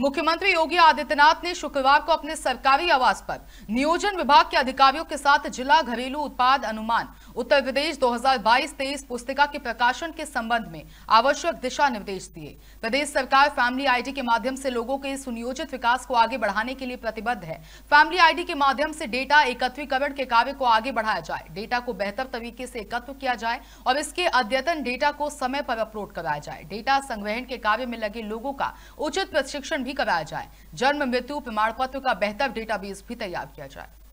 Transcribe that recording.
मुख्यमंत्री योगी आदित्यनाथ ने शुक्रवार को अपने सरकारी आवास पर नियोजन विभाग के अधिकारियों के साथ जिला घरेलू उत्पाद अनुमान उत्तर प्रदेश 2022-23 पुस्तिका के प्रकाशन के संबंध में आवश्यक दिशा निर्देश दिए प्रदेश सरकार फैमिली आईडी के माध्यम से लोगों के सुनियोजित विकास को आगे बढ़ाने के लिए प्रतिबद्ध है फैमिली आई के माध्यम से डेटा एकत्रीकरण के कार्य को आगे बढ़ाया जाए डेटा को बेहतर तरीके से एकत्र किया जाए और इसके अद्यतन डेटा को समय पर अपलोड कराया जाए डेटा संग्रहण के कार्य में लगे लोगों का उचित प्रशिक्षण भी कराया जाए जन्म मृत्यु प्रमाण पत्र का बेहतर डेटाबेस भी तैयार किया जाए